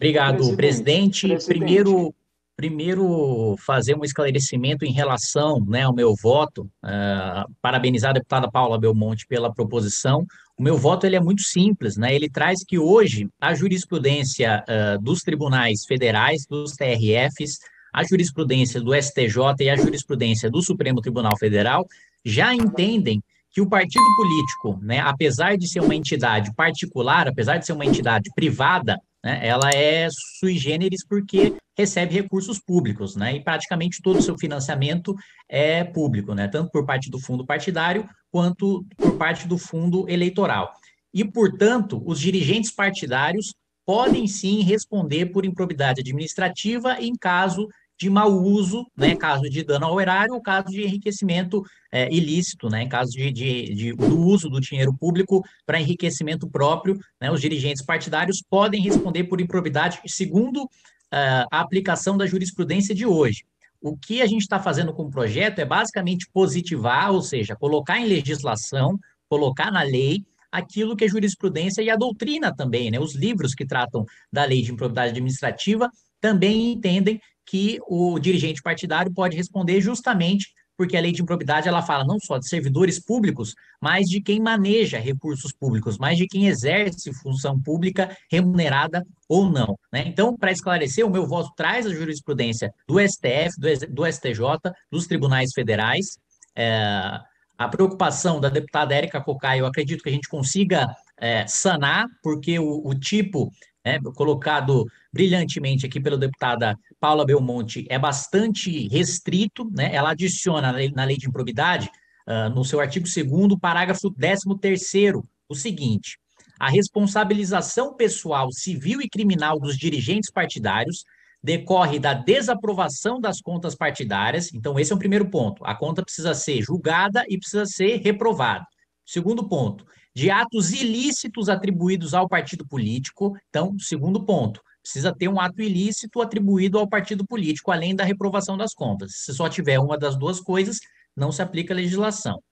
Obrigado, presidente. presidente. presidente. Primeiro, primeiro fazer um esclarecimento em relação né, ao meu voto, uh, parabenizar a deputada Paula Belmonte pela proposição. O meu voto ele é muito simples, né? ele traz que hoje a jurisprudência uh, dos tribunais federais, dos TRFs, a jurisprudência do STJ e a jurisprudência do Supremo Tribunal Federal já entendem que o partido político, né, apesar de ser uma entidade particular, apesar de ser uma entidade privada, né? Ela é sui generis porque recebe recursos públicos, né? E praticamente todo o seu financiamento é público, né? Tanto por parte do fundo partidário quanto por parte do fundo eleitoral. E, portanto, os dirigentes partidários podem sim responder por improbidade administrativa em caso de mau uso, né, caso de dano ao erário, ou caso de enriquecimento é, ilícito, né, caso de, de, de, do uso do dinheiro público para enriquecimento próprio, né, os dirigentes partidários podem responder por improbidade segundo uh, a aplicação da jurisprudência de hoje. O que a gente está fazendo com o projeto é basicamente positivar, ou seja, colocar em legislação, colocar na lei aquilo que a é jurisprudência e a doutrina também, né, os livros que tratam da lei de improbidade administrativa também entendem que o dirigente partidário pode responder justamente porque a lei de improbidade ela fala não só de servidores públicos, mas de quem maneja recursos públicos, mas de quem exerce função pública remunerada ou não. Né? Então, para esclarecer, o meu voto traz a jurisprudência do STF, do, STJ, dos tribunais federais. É, a preocupação da deputada Érica Cocai, eu acredito que a gente consiga é, sanar, porque o, o tipo né, colocado brilhantemente aqui pela deputada Paula Belmonte é bastante restrito, né? ela adiciona na lei de improbidade, uh, no seu artigo 2 parágrafo 13º, o seguinte, a responsabilização pessoal civil e criminal dos dirigentes partidários decorre da desaprovação das contas partidárias, então esse é o primeiro ponto, a conta precisa ser julgada e precisa ser reprovada. Segundo ponto, de atos ilícitos atribuídos ao partido político. Então, segundo ponto, precisa ter um ato ilícito atribuído ao partido político, além da reprovação das contas. Se só tiver uma das duas coisas, não se aplica a legislação.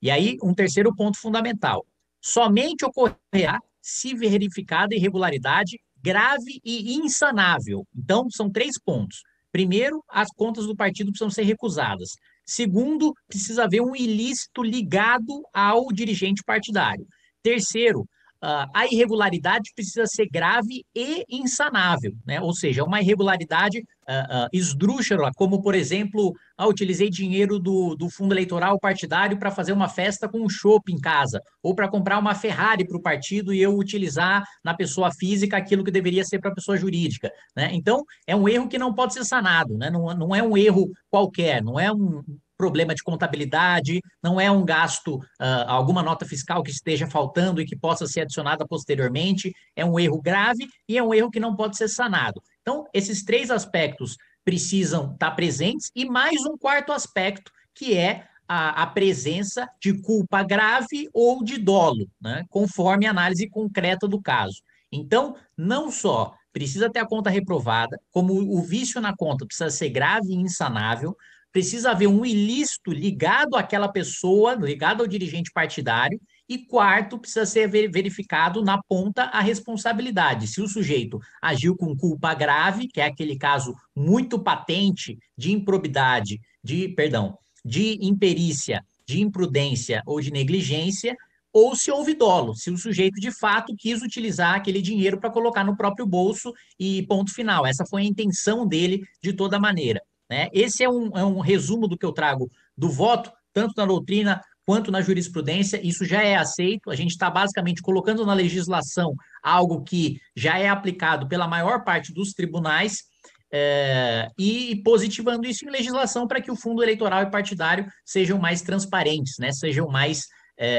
E aí, um terceiro ponto fundamental: somente ocorrerá se verificada irregularidade grave e insanável. Então, são três pontos. Primeiro, as contas do partido precisam ser recusadas. Segundo, precisa haver um ilícito ligado ao dirigente partidário. Terceiro, ah, a irregularidade precisa ser grave e insanável, né? ou seja, é uma irregularidade uh, uh, esdrúxula, como, por exemplo, ah, utilizei dinheiro do, do fundo eleitoral partidário para fazer uma festa com um shopping em casa, ou para comprar uma Ferrari para o partido e eu utilizar na pessoa física aquilo que deveria ser para a pessoa jurídica. Né? Então, é um erro que não pode ser sanado, né? não, não é um erro qualquer, não é um, problema de contabilidade, não é um gasto, uh, alguma nota fiscal que esteja faltando e que possa ser adicionada posteriormente, é um erro grave e é um erro que não pode ser sanado. Então, esses três aspectos precisam estar presentes e mais um quarto aspecto, que é a, a, presença de culpa grave ou de dolo, né? conforme a análise concreta do caso. Então, não só precisa ter a conta reprovada, como o vício na conta precisa ser grave e insanável, precisa haver um ilícito ligado àquela pessoa, ligado ao dirigente partidário, e quarto, precisa ser verificado na ponta a responsabilidade. Se o sujeito agiu com culpa grave, que é aquele caso muito patente de improbidade, de, perdão, de imperícia, de imprudência ou de negligência, ou se houve dolo, se o sujeito de fato quis utilizar aquele dinheiro para colocar no próprio bolso e ponto final. Essa foi a intenção dele de toda maneira. Né? Esse é um, é um resumo do que eu trago do voto, tanto na doutrina quanto na jurisprudência, isso já é aceito. A gente está basicamente colocando na legislação algo que já é aplicado pela maior parte dos tribunais é, e positivando isso em legislação para que o fundo eleitoral e partidário sejam mais transparentes, né? sejam mais é,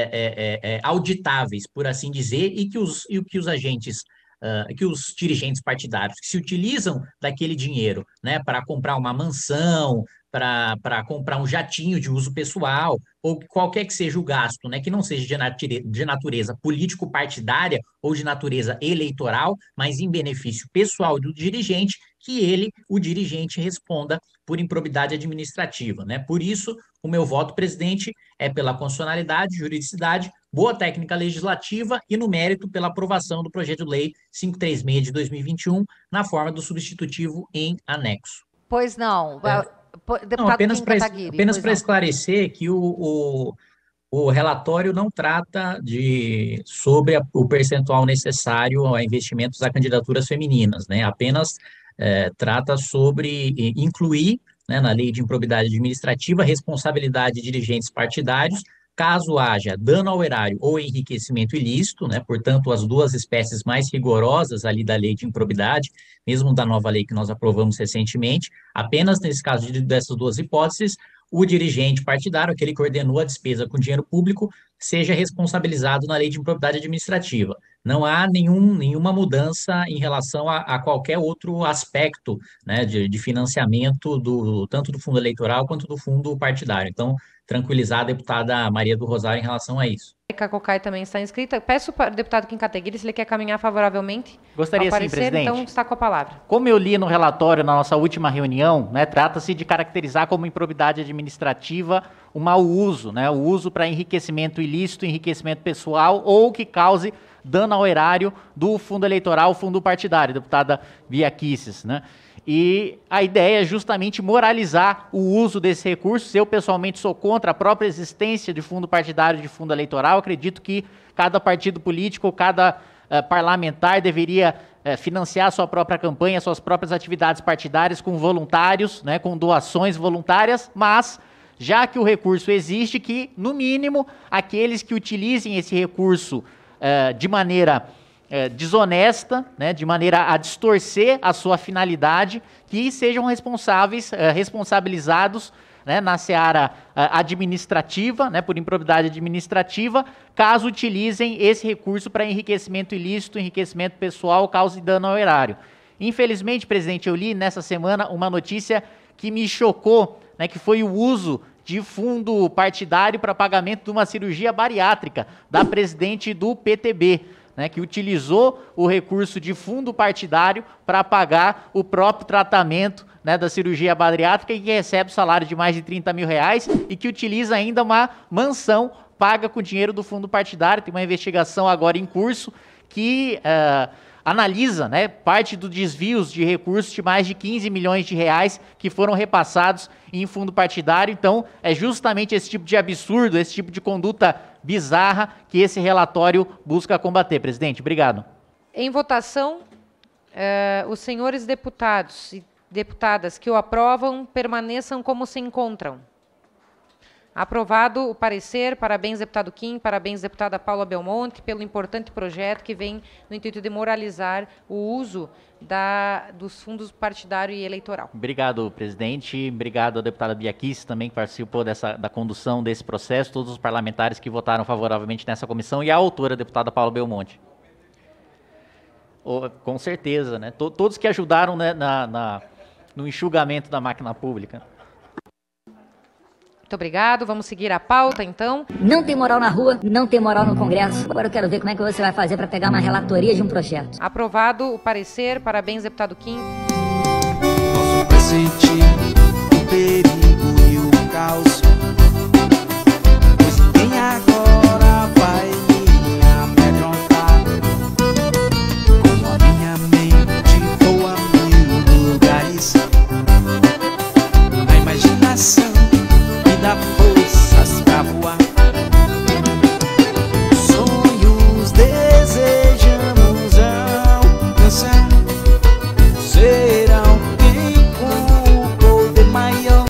é, é, é auditáveis, por assim dizer, e que os, e que os agentes que os dirigentes partidários que se utilizam daquele dinheiro né, para comprar uma mansão, para comprar um jatinho de uso pessoal, ou qualquer que seja o gasto, né, que não seja de, de natureza político-partidária ou de natureza eleitoral, mas em benefício pessoal do dirigente, que ele, o dirigente, responda por improbidade administrativa. Né? Por isso, o meu voto, presidente, é pela constitucionalidade, juridicidade, boa técnica legislativa e no mérito pela aprovação do projeto de lei 536 de 2021, na forma do substitutivo em anexo. Pois não. É. Não, apenas para apenas para esclarecer que o, o, o, relatório não trata de sobre a, o percentual necessário a investimentos a candidaturas femininas, né? Apenas é, trata sobre incluir né, na lei de improbidade administrativa responsabilidade de dirigentes partidários caso haja dano ao erário ou enriquecimento ilícito, né, portanto, as duas espécies mais rigorosas ali da lei de improbidade, mesmo da nova lei que nós aprovamos recentemente, apenas nesse caso de, dessas duas hipóteses, o dirigente partidário, aquele que ordenou a despesa com dinheiro público, seja responsabilizado na lei de improbidade administrativa não há nenhum, nenhuma mudança em relação a, a qualquer outro aspecto né, de, de, financiamento do tanto do fundo eleitoral quanto do fundo partidário. Então, tranquilizar a deputada Maria do Rosário em relação a isso. Cacocai também está inscrita. Peço para o deputado Kim Kataguiri se ele quer caminhar favoravelmente. Gostaria aparecer, sim, presidente. Então está com a palavra. Como eu li no relatório na nossa última reunião, né, trata-se de caracterizar como improbidade administrativa o mau uso, né, o uso para enriquecimento ilícito, enriquecimento pessoal ou que cause dano ao erário do fundo eleitoral, fundo partidário, deputada Bia Kicis, né? E a ideia é justamente moralizar o uso desse recurso. Eu, pessoalmente, sou contra a própria existência de fundo partidário, de fundo eleitoral. Acredito que cada partido político, cada eh, parlamentar deveria eh, financiar sua própria campanha, suas próprias atividades partidárias com voluntários, né, com doações voluntárias, mas já que o recurso existe, que, no mínimo, aqueles que utilizem esse recurso eh, de maneira eh, desonesta, né, de maneira a distorcer a sua finalidade, que sejam responsáveis, eh, responsabilizados né, na seara administrativa, né, por improbidade administrativa, caso utilizem esse recurso para enriquecimento ilícito, enriquecimento pessoal, causa e dano ao erário. Infelizmente, presidente, eu li nessa semana uma notícia que me chocou, né, que foi o uso de fundo partidário para pagamento de uma cirurgia bariátrica da presidente do PTB. Né, que utilizou o recurso de fundo partidário para pagar o próprio tratamento né, da cirurgia bariátrica e que recebe o salário de mais de 30 mil reais e que utiliza ainda uma mansão paga com dinheiro do fundo partidário. Tem uma investigação agora em curso que. Uh, analisa né, parte dos desvios de recursos de mais de 15 milhões de reais que foram repassados em fundo partidário. Então, é justamente esse tipo de absurdo, esse tipo de conduta bizarra que esse relatório busca combater. Presidente, obrigado. Em votação, eh, os senhores deputados e deputadas que o aprovam permaneçam como se encontram. Aprovado o parecer, parabéns, deputado Kim, parabéns, deputada Paula Belmonte, pelo importante projeto que vem no intuito de moralizar o uso da, dos fundos partidário e eleitoral. Obrigado, presidente. Obrigado à deputada Biaquice também, que participou dessa, da condução desse processo, todos os parlamentares que votaram favoravelmente nessa comissão e à autora, deputada Paula Belmonte. Oh, com certeza, né? T todos que ajudaram né, na, na, no enxugamento da máquina pública. Muito obrigado. Vamos seguir a pauta, então. Não tem moral na rua, não tem moral no Congresso. Agora eu quero ver como é que você vai fazer para pegar uma relatoria de um projeto. Aprovado o parecer. Parabéns, deputado Kim. o perigo e o caos.